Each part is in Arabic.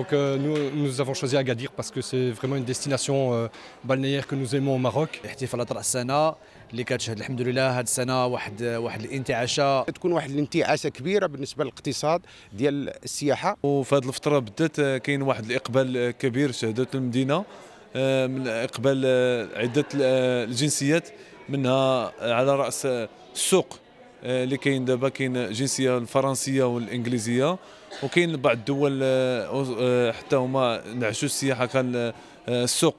Donc, euh, nous, nous, avons choisi Agadir parce que c'est vraiment une destination euh, balnéaire que nous aimons au Maroc. احتفالات راس السنه اللي كتشهد الحمد لله هذه السنه واحد واحد الانتعاشه تكون واحد الانتعاشه كبيره بالنسبه للاقتصاد ديال السياحه وفي هذه الفتره بالذات آه، كاين واحد الاقبال آه، كبير شهدته المدينه آه، من اقبال عده الجنسيات منها على راس السوق آه، اللي كاين دابا كاين جنسيه الفرنسيه والانجليزيه وكاين بعض الدول آه، آه، حتى هما نعشوا السياحه كان السوق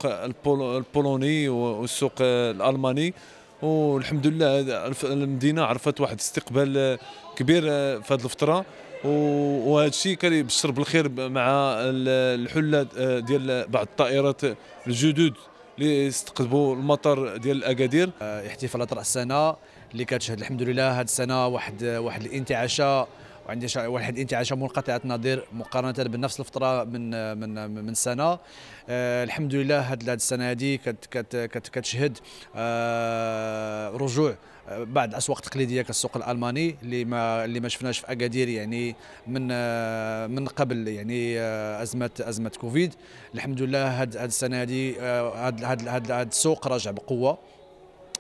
البولوني والسوق الالماني والحمد لله المدينه عرفت واحد استقبال كبير في هذه الفتره وهذا الشيء كان يبشر بالخير مع الحله ديال بعض الطائرات الجدد اللي استقطبوا المطر ديال اكادير احتفالات آه، راس السنه اللي كتشهد الحمد لله هذه السنه واحد واحد الانتعاشه وعندي واحد انتعاشة منقطعة نظير مقارنة بنفس الفترة من من من سنة أه الحمد لله هاد السنة هذه كت كت كت كتشهد أه رجوع آه، بعض الاسواق التقليديه كالسوق الالماني اللي ما اللي ما شفناش في اكادير يعني من آه، من قبل يعني آه، ازمه ازمه كوفيد الحمد لله هاد هاد السنه هذه هاد هاد هاد السوق راجع بقوه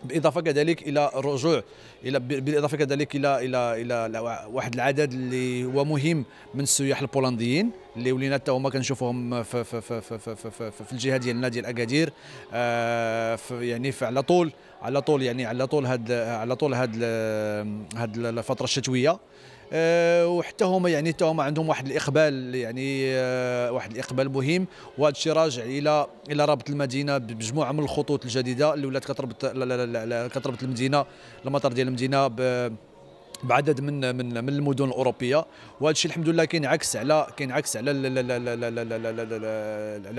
بالاضافه كذلك الى الرجوع الى بالاضافه كذلك الى الى الى واحد العدد اللي هو مهم من السياح البولنديين اللي ولينا حتى هما كنشوفوهم في في في في في, في, الجهه ديالنا ديال اكادير آه يعني على طول على طول يعني على طول هاد على طول هاد هاد الفتره الشتويه أه وحتى هما يعني حتى هما عندهم واحد الاقبال يعني أه واحد الاقبال مهم وهذا الشيء راجع الى الى رابط المدينه بمجموعه من الخطوط الجديده اللي ولات كتربط كتربط المدينه المطار ديال المدينه بعدد من من من المدن الاوروبيه وهذا الشيء الحمد لله كينعكس على كينعكس على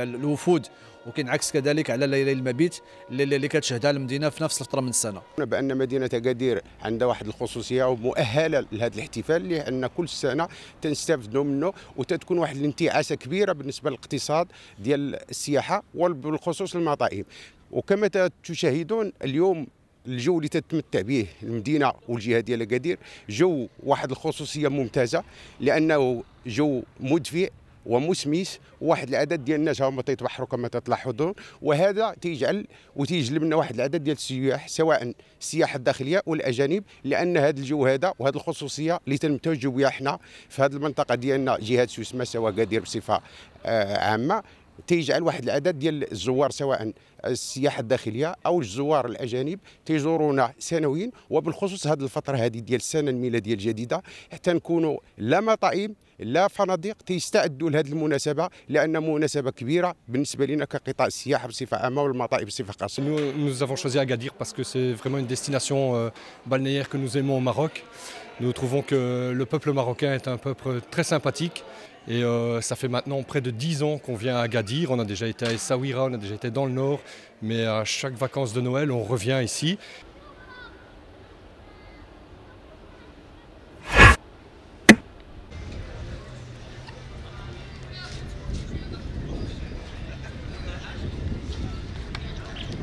الوفود وكينعكس كذلك على ليالي المبيت اللي كتشهدها المدينه في نفس الفتره من السنه. بان مدينه اكادير عندها واحد الخصوصيه ومؤهله لهذا الاحتفال لان كل سنه تنستافدوا منه وتتكون واحد الانتعاسه كبيره بالنسبه للاقتصاد ديال السياحه وبالخصوص المطاعم وكما تشاهدون اليوم الجو اللي تتمتع به المدينه والجهه ديال اكادير جو واحد الخصوصيه ممتازه لانه جو مدفئ ومسمس واحد العدد ديال الناس هما تيتبحروا كما تلاحظون وهذا تيجعل وتيجلب لنا واحد العدد ديال السياح سواء السياح الداخليه والاجانب لان هذا الجو هذا وهذه الخصوصيه اللي تنمتوجوا بها حنا في هذه المنطقه ديالنا جهه سوسمه سواء قادير بصفه آه، عامه تيجعل واحد العدد ديال الزوار سواء السياحه الداخليه او الزوار الاجانب تيزورونا سنويا وبالخصوص هذه الفتره هذه ديال السنه الميلاديه الجديده حتى نكونوا لا مطاعم لا فنادق تيستعدوا لهذه المناسبه لان مناسبه كبيره بالنسبه لنا كقطاع السياحه بصفه عامه والمطاعم بصفه خاصه. Nous avons choisi Agadir parce que c'est vraiment une destination euh, balnéaire que nous aimons au Maroc. Nous trouvons que le peuple marocain est un peuple très sympathique. Et euh, ça fait maintenant près de 10 ans qu'on vient à Agadir. On a déjà été à Essaouira, on a déjà été dans le nord. Mais à chaque vacances de Noël, on revient ici.